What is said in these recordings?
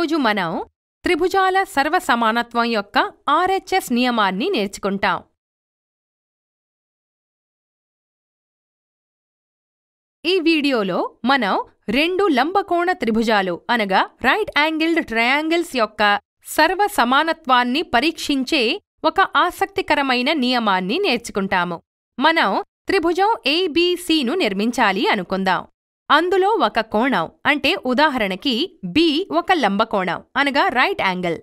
ఈరోజు మనం త్రిభుజాల సర్వసమానత్వం యొక్క ఆర్హెచ్ఎస్ నియమాన్ని నేర్చుకుంటాం ఈ వీడియోలో మనం రెండు లంబకోణ త్రిభుజాలు అనగా రైట్ యాంగిల్డ్ ట్రయాంగిల్స్ యొక్క సర్వసమానత్వాన్ని పరీక్షించే ఒక ఆసక్తికరమైన నియమాన్ని నేర్చుకుంటాము మనం త్రిభుజం ఏబీసీను నిర్మించాలి అనుకుందాం అందులో ఒక కోణం అంటే ఉదాహరణకి బి ఒక లంబకోణం అనగా రైట్ యాంగిల్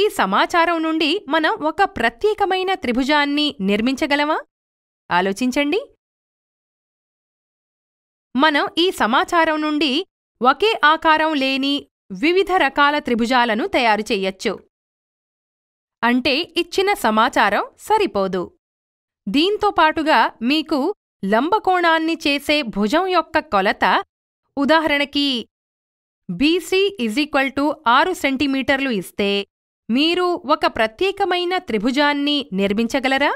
ఈ సమాచారం నుండి మనం ఒక ప్రత్యేకమైన త్రిభుజాన్ని నిర్మించగలమా ఆలోచించండి మనం ఈ సమాచారం నుండి ఒకే ఆకారం లేని వివిధ రకాల త్రిభుజాలను తయారు చెయ్యొచ్చు అంటే ఇచ్చిన సమాచారం సరిపోదు దీంతో పాటుగా మీకు లంబకోణాన్ని చేసే భుజం యొక్క కొలత ఉదాహరణకి బీసీ ఈక్వల్ టు ఆరు సెంటీమీటర్లు ఇస్తే మీరు ఒక ప్రత్యేకమైన త్రిభుజాన్ని నిర్మించగలరా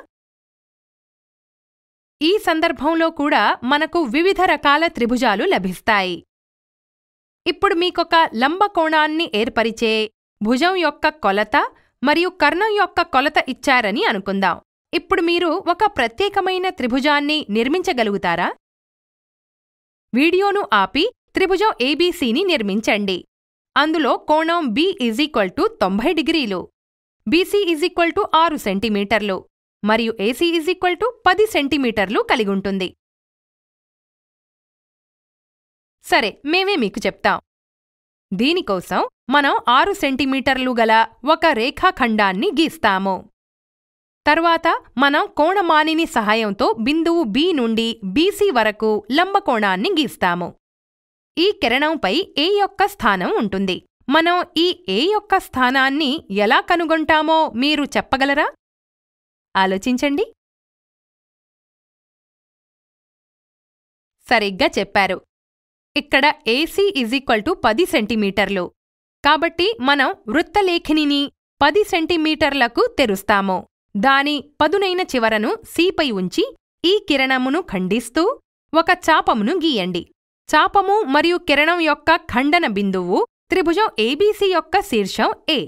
ఈ సందర్భంలో కూడా మనకు వివిధ రకాల త్రిభుజాలు లభిస్తాయి ఇప్పుడు మీకొక లంబకోణాన్ని ఏర్పరిచే భుజం యొక్క కొలత మరియు కర్ణం యొక్క కొలత ఇచ్చారని అనుకుందాం ఇప్పుడు మీరు ఒక ప్రత్యేకమైన త్రిభుజాన్ని నిర్మించగలుగుతారా వీడియోను ఆపి త్రిభుజం ఏబీసీని నిర్మించండి అందులో కోణం బి ఈజీక్వల్ టు తొంభై డిగ్రీలు బీసీ ఈజీక్వల్ టు ఆరు సెంటీమీటర్లు మరియు ఏసీ ఈజీక్వల్ టు పది సెంటీమీటర్లు కలిగుంటుంది సరే మేమే మీకు చెప్తాం దీనికోసం మనం ఆరు సెంటీమీటర్లు గల ఒక రేఖాఖండాన్ని గీస్తాము తర్వాత మనం కోణమానిని సహాయంతో బిందువు బి నుండి బీసీ వరకు లంబకోణాన్ని గీస్తాము ఈ కిరణంపై ఏ యొక్క స్థానం ఉంటుంది మనం ఈ ఏ యొక్క స్థానాన్ని ఎలా కనుగొంటామో మీరు చెప్పగలరా ఆలోచించండి సరిగ్గా చెప్పారు ఇక్కడ ఏసీ ఈజీక్వల్ టు పది సెంటీమీటర్లు కాబట్టి మనం వృత్తలేఖినిని పది సెంటీమీటర్లకు తెరుస్తాము దాని పదునైన చివరను సీపై ఉంచి ఈ కిరణమును ఖండిస్తూ ఒక చాపమును గీయండి చాపము మరియు కిరణం యొక్క ఖండన బిందువు త్రిభుజం ఏబీసీ యొక్క శీర్షం ఏ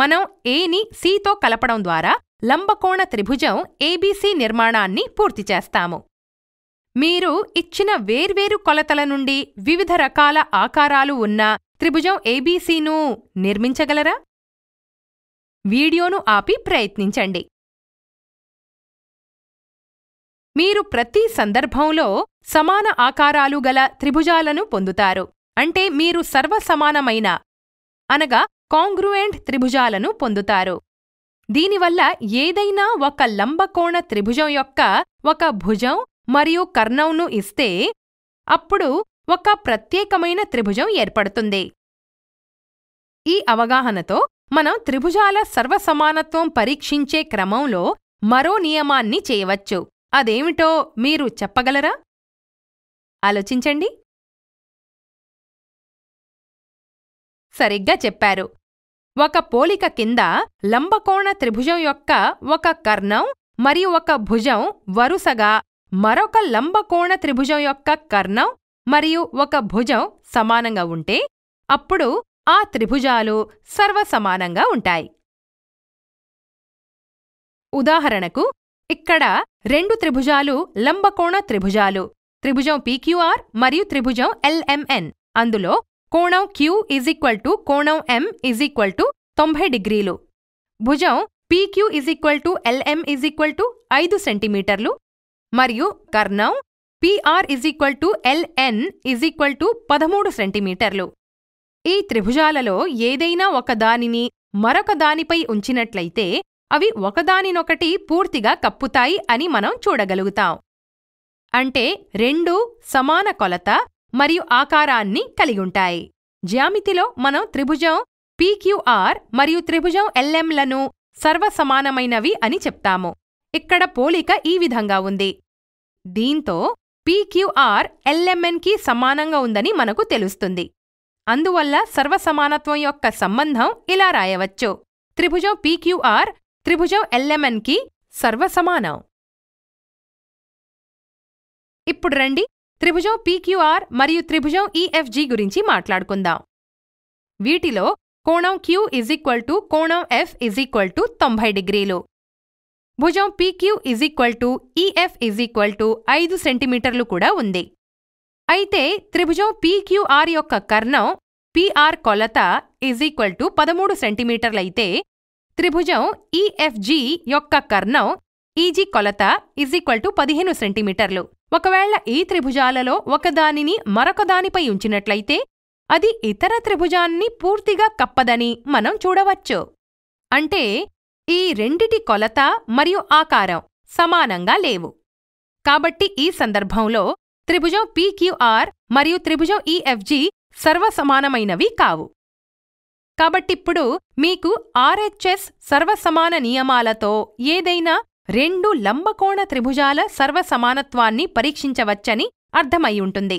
మనం ఏని సీతో కలపడం ద్వారా లంబకోణ త్రిభుజం ఏబీసీ నిర్మాణాన్ని పూర్తి చేస్తాము మీరు ఇచ్చిన వేర్వేరు కొలతల నుండి వివిధ రకాల ఆకారాలు ఉన్న త్రిభుజం ఏబీసీను నిర్మించగలరా వీడియోను ఆపి ప్రయత్నించండి మీరు ప్రతి సందర్భంలో సమాన ఆకారాలు గల త్రిభుజాలను పొందుతారు అంటే మీరు సర్వసమానమైన అనగా కాంగ్రూయెంట్ త్రిభుజాలను పొందుతారు దీనివల్ల ఏదైనా ఒక లంబకోణ త్రిభుజం యొక్క ఒక భుజం మరియు కర్ణంను ఇస్తే అప్పుడు ఒక ప్రత్యేకమైన త్రిభుజం ఏర్పడుతుంది ఈ అవగాహనతో మనం త్రిభుజాల సర్వసమానత్వం పరీక్షించే క్రమంలో మరో నియమాన్ని చేయవచ్చు అదేమిటో మీరు చెప్పగలరా ఆలోచించండి సరిగ్గా చెప్పారు ఒక పోలిక కింద లంబకోణ త్రిభుజం యొక్క ఒక కర్ణం మరియు ఒక భుజం వరుసగా మరొక లంబకోణ త్రిభుజం యొక్క కర్ణం మరియు ఒక భుజం సమానంగా ఉంటే అప్పుడు ఆ త్రిభుజాలు సర్వసమానంగా ఉంటాయి ఉదాహరణకు ఇక్కడ రెండు త్రిభుజాలు లంబకోణ త్రిభుజాలు త్రిభుజం పీక్యూఆర్ మరియు త్రిభుజం ఎల్ఎంఎన్ అందులో కోణం క్యూ ఈజీక్వల్ ఈక్వల్ టు కోణం ఎం ఈజీక్వల్ ఈక్వల్ టు తొంభై డిగ్రీలు భుజం PQ is equal equal to LM is equal to ఐదు సెంటీమీటర్లు మరియు కర్ణం PR is equal to LN is equal equal to పదమూడు సెంటీమీటర్లు ఈ త్రిభుజాలలో ఏదైనా ఒకదానిని మరొక దానిపై ఉంచినట్లయితే అవి ఒకదానినొకటి పూర్తిగా కప్పుతాయి అని మనం చూడగలుగుతాం అంటే రెండూ సమాన కొలత మరియు ఆకారాన్ని కలిగుంటాయి జ్యామితిలో మనం త్రిభుజం పీక్యూఆర్ మరియు త్రిభుజం ఎల్ఎంలను సర్వసమానమైనవి అని చెప్తాము ఇక్కడ పోలిక ఈ విధంగా ఉంది దీంతో పీక్యూఆర్ ఎల్ఎంఎన్కి సమానంగా ఉందని మనకు తెలుస్తుంది అందువల్ల సర్వసమానత్వం యొక్క సంబంధం ఇలా రాయవచ్చు త్రిభుజం పీక్యూఆర్ త్రిభుజం ఎల్ఎంఎన్కి సర్వసమానం ఇప్పుడు రండి త్రిభుజం పీక్యూఆర్ మరియు త్రిభుజం ఈఎఫ్జీ గురించి మాట్లాడుకుందాం వీటిలో కోణం క్యూ ఇజ్ ఈక్వల్ టు కోణం ఎఫ్ ఇజ్ ఈక్వల్ టు తొంభై డిగ్రీలు భుజం PQ is equal to EF is equal to ఐదు సెంటీమీటర్లు కూడా ఉంది అయితే త్రిభుజం పీక్యూఆర్ యొక్క కర్ణం పీఆర్ కొలత ఈజ్ ఈక్వల్ టు పదమూడు సెంటీమీటర్లైతే త్రిభుజం ఈఎఫ్జి e యొక్క కర్ణం ఈజీ e కొలత ఈజ్ ఈక్వల్ టు పదిహేను సెంటీమీటర్లు ఒకవేళ ఈ త్రిభుజాలలో ఒకదానిని మరొకదానిపై ఉంచినట్లయితే అది ఇతర త్రిభుజాన్ని పూర్తిగా కప్పదని మనం చూడవచ్చు అంటే ఈ రెండిటి కొలత మరియు ఆకారం సమానంగా లేవు కాబట్టి ఈ సందర్భంలో త్రిభుజం పీక్యూఆర్ మరియు త్రిభుజం ఈఎఫ్జి సర్వసమానమైనవి కావు కాబట్టిప్పుడు మీకు ఆర్హెచ్ఎస్ సర్వసమాన నియమాలతో ఏదైనా రెండు లంబకోణ త్రిభుజాల సర్వసమానత్వాన్ని పరీక్షించవచ్చని అర్థమయ్యుంటుంది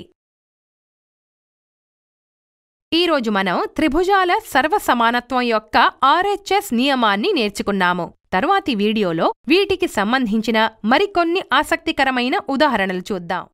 ఈరోజు మనం త్రిభుజాల సర్వసమానత్వం యొక్క ఆర్హెచ్ఎస్ నియమాన్ని నేర్చుకున్నాము తరువాతి వీడియోలో వీటికి సంబంధించిన మరికొన్ని ఆసక్తికరమైన ఉదాహరణలు చూద్దాం